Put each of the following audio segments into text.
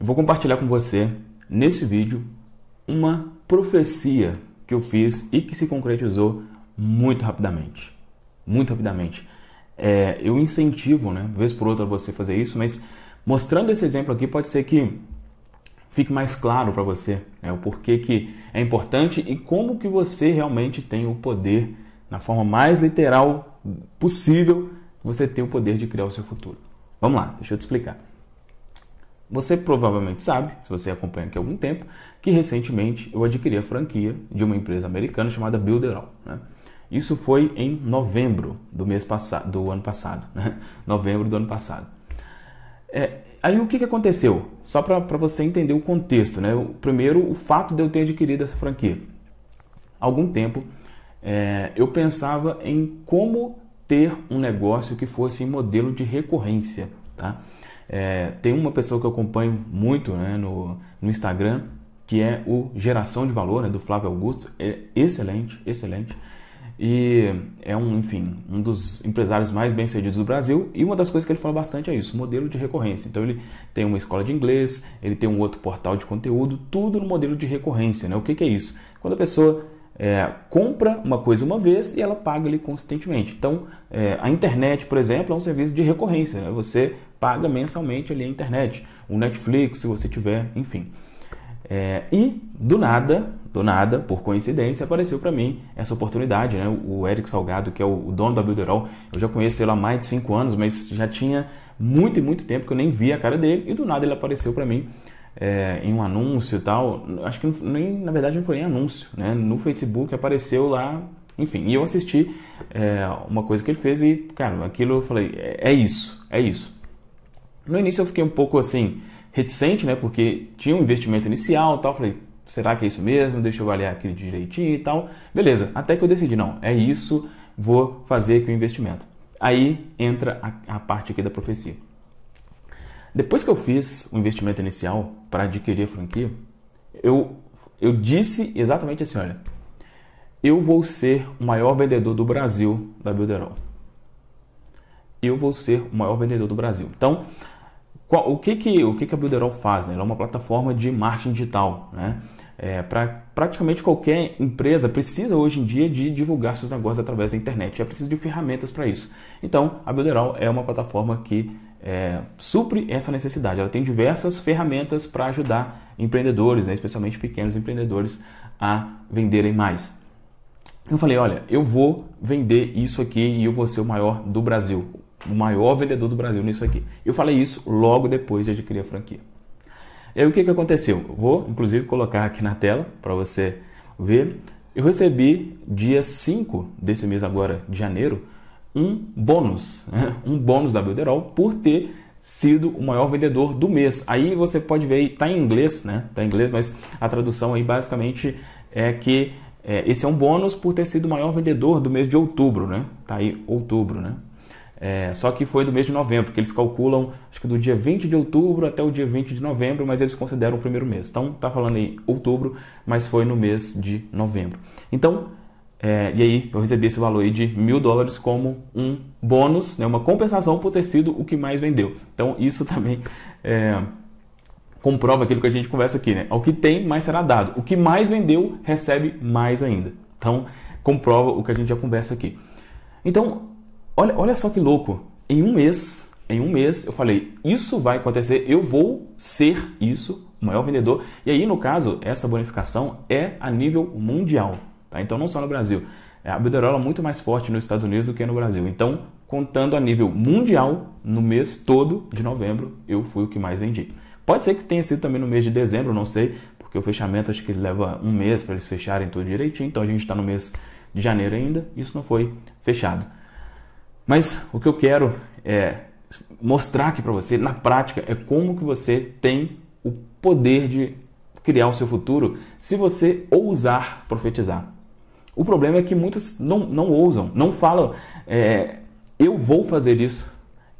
Eu vou compartilhar com você nesse vídeo uma profecia que eu fiz e que se concretizou muito rapidamente. Muito rapidamente. É, eu incentivo, né, vez por outra, você fazer isso, mas mostrando esse exemplo aqui pode ser que fique mais claro para você né, o porquê que é importante e como que você realmente tem o poder, na forma mais literal possível, você tem o poder de criar o seu futuro. Vamos lá, deixa eu te explicar. Você provavelmente sabe, se você acompanha aqui há algum tempo, que recentemente eu adquiri a franquia de uma empresa americana chamada Builderall. Né? Isso foi em novembro do mês passado, do ano passado, né? novembro do ano passado. É, aí o que, que aconteceu? Só para você entender o contexto, né? O, primeiro, o fato de eu ter adquirido essa franquia. Há algum tempo é, eu pensava em como ter um negócio que fosse em modelo de recorrência, tá? É, tem uma pessoa que eu acompanho muito né, no, no Instagram, que é o Geração de Valor, né, do Flávio Augusto. É excelente, excelente. E é um, enfim, um dos empresários mais bem-sucedidos do Brasil. E uma das coisas que ele fala bastante é isso, modelo de recorrência. Então ele tem uma escola de inglês, ele tem um outro portal de conteúdo, tudo no modelo de recorrência. Né? O que, que é isso? Quando a pessoa é, compra uma coisa uma vez e ela paga ali consistentemente. Então, é, a internet, por exemplo, é um serviço de recorrência. Né? Você paga mensalmente ali a internet, o Netflix, se você tiver, enfim. É, e do nada, do nada, por coincidência, apareceu para mim essa oportunidade, né? O Érico Salgado, que é o, dono da Builderall, eu já conheço ele há mais de 5 anos, mas já tinha muito e muito tempo que eu nem via a cara dele, e do nada ele apareceu para mim é, em um anúncio e tal. Acho que nem, na verdade não foi nem anúncio, né? No Facebook apareceu lá, enfim. E eu assisti é, uma coisa que ele fez e, cara, aquilo eu falei, é, é isso, é isso. No início eu fiquei um pouco assim, reticente, né? Porque tinha um investimento inicial tal. Falei, será que é isso mesmo? Deixa eu avaliar aquele direitinho e tal. Beleza, até que eu decidi, não, é isso, vou fazer aqui o investimento. Aí entra a, a parte aqui da profecia. Depois que eu fiz o investimento inicial para adquirir a franquia, eu, eu disse exatamente assim: olha, eu vou ser o maior vendedor do Brasil da Builderall. Eu vou ser o maior vendedor do Brasil. Então, qual, o que, que, o que, que a Builderall faz? Né? Ela é uma plataforma de marketing digital. Né? É, praticamente qualquer empresa precisa hoje em dia de divulgar seus negócios através da internet. É preciso de ferramentas para isso. Então, a Builderall é uma plataforma que é, supre essa necessidade. Ela tem diversas ferramentas para ajudar empreendedores, né? especialmente pequenos empreendedores, a venderem mais. Eu falei, olha, eu vou vender isso aqui e eu vou ser o maior do Brasil o maior vendedor do Brasil nisso aqui. Eu falei isso logo depois de adquirir a franquia. E aí o que, que aconteceu? Vou, inclusive, colocar aqui na tela para você ver. Eu recebi, dia 5 desse mês agora, de janeiro, um bônus, né? um bônus da Builderall por ter sido o maior vendedor do mês. Aí você pode ver, está em inglês, né? Está em inglês, mas a tradução aí basicamente é que é, esse é um bônus por ter sido o maior vendedor do mês de outubro, né? Tá aí outubro, né? É, só que foi do mês de novembro, que eles calculam, acho que do dia 20 de outubro até o dia 20 de novembro, mas eles consideram o primeiro mês. Então, tá falando aí outubro, mas foi no mês de novembro. Então, é, e aí eu recebi esse valor aí de mil dólares como um bônus, né, uma compensação por ter sido o que mais vendeu. Então, isso também é, comprova aquilo que a gente conversa aqui, né? O que tem, mais será dado. O que mais vendeu, recebe mais ainda. Então, comprova o que a gente já conversa aqui. Então, Olha, olha só que louco. Em um mês, em um mês, eu falei, isso vai acontecer, eu vou ser isso, o maior vendedor. E aí, no caso, essa bonificação é a nível mundial, tá? Então, não só no Brasil. É, a Biderola é muito mais forte nos Estados Unidos do que no Brasil. Então, contando a nível mundial, no mês todo de novembro, eu fui o que mais vendi. Pode ser que tenha sido também no mês de dezembro, não sei, porque o fechamento acho que leva um mês para eles fecharem tudo direitinho, então a gente está no mês de janeiro ainda, isso não foi fechado. Mas o que eu quero é mostrar aqui para você na prática é como que você tem o poder de criar o seu futuro se você ousar profetizar. O problema é que muitos não, não ousam, não falam, é, eu vou fazer isso,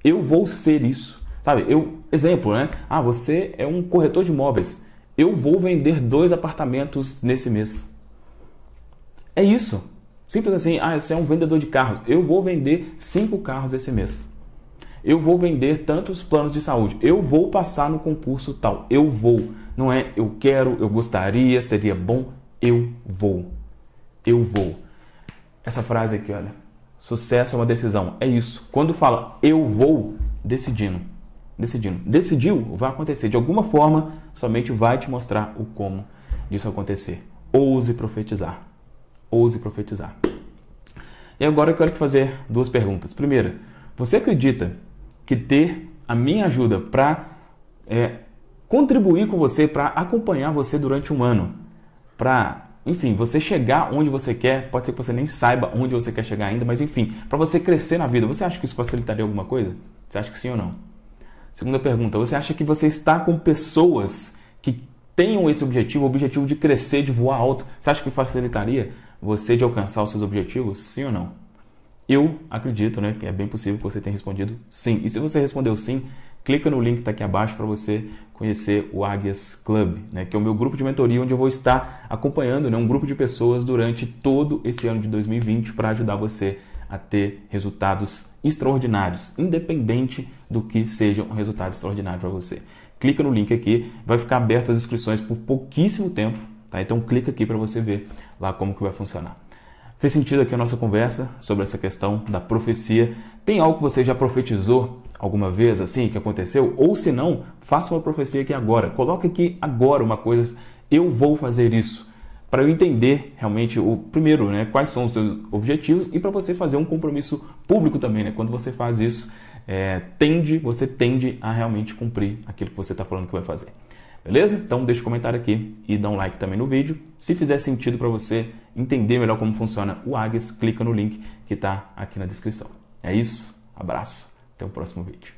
eu vou ser isso. Sabe, eu, exemplo, né? Ah, você é um corretor de imóveis, eu vou vender dois apartamentos nesse mês. É isso. Simples assim, ah, você é um vendedor de carros. Eu vou vender cinco carros esse mês. Eu vou vender tantos planos de saúde. Eu vou passar no concurso tal. Eu vou. Não é eu quero, eu gostaria, seria bom. Eu vou. Eu vou. Essa frase aqui, olha. Sucesso é uma decisão. É isso. Quando fala eu vou, decidindo. Decidindo. Decidiu, vai acontecer. De alguma forma, somente vai te mostrar o como disso acontecer. Ouse profetizar ouse profetizar. E agora eu quero te fazer duas perguntas. Primeira, você acredita que ter a minha ajuda para é, contribuir com você, para acompanhar você durante um ano, para, enfim, você chegar onde você quer, pode ser que você nem saiba onde você quer chegar ainda, mas enfim, para você crescer na vida, você acha que isso facilitaria alguma coisa? Você acha que sim ou não? Segunda pergunta, você acha que você está com pessoas que tenham esse objetivo, o objetivo de crescer, de voar alto, você acha que facilitaria? você de alcançar os seus objetivos? Sim ou não? Eu acredito, né, que é bem possível que você tenha respondido sim. E se você respondeu sim, clica no link que está aqui abaixo para você conhecer o Águias Club, né, que é o meu grupo de mentoria onde eu vou estar acompanhando né, um grupo de pessoas durante todo esse ano de 2020 para ajudar você a ter resultados extraordinários, independente do que seja um resultado extraordinário para você. Clica no link aqui, vai ficar aberto as inscrições por pouquíssimo tempo Tá? Então clica aqui para você ver lá como que vai funcionar. Fez sentido aqui a nossa conversa sobre essa questão da profecia? Tem algo que você já profetizou alguma vez assim que aconteceu? Ou se não, faça uma profecia aqui agora. Coloque aqui agora uma coisa, eu vou fazer isso, para eu entender realmente o primeiro, né, quais são os seus objetivos e para você fazer um compromisso público também, né? Quando você faz isso, é, tende, você tende a realmente cumprir aquilo que você está falando que vai fazer. Beleza? Então deixa o um comentário aqui e dá um like também no vídeo. Se fizer sentido para você entender melhor como funciona o Agis, clica no link que está aqui na descrição. É isso, abraço, até o próximo vídeo.